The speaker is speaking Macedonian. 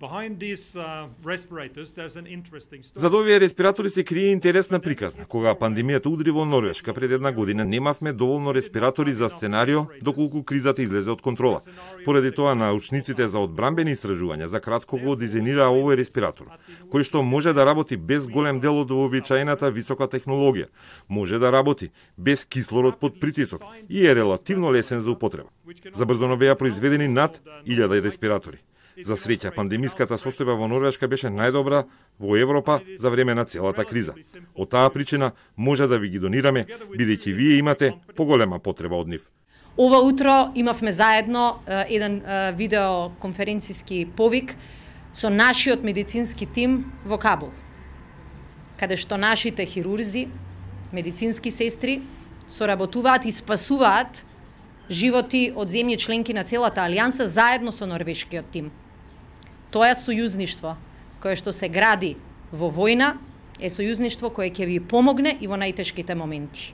Uh, Зад овие респиратори се крие интересна приказна. Кога пандемијата удри во Норвешка пред една година, немавме доволно респиратори за сценарио доколку кризата излезе од контрола. Поради тоа научниците за одбранбени истражувања за кратко го дизајнираа овој респиратор, кој што може да работи без голем дел од обичајната висока технологија. Може да работи без кислород под притисок и е релативно лесен за употреба. Забрзано беа произведени над 1000 респиратори. За среќа, пандемиската состојба во Норвешка беше најдобра во Европа за време на целата криза. Од таа причина може да ви ги донираме, бидејќи вие имате поголема потреба од нив. Ова утро имавме заедно еден видео конференциски повик со нашиот медицински тим во Кабул, каде што нашите хирурзи, медицински сестри соработуваат и спасуваат животи од земји членки на целата Алијанса заедно со норвешкиот тим. Тоа сојузништво кое што се гради во војна е сојузништво кое ќе ви помогне и во најтешките моменти.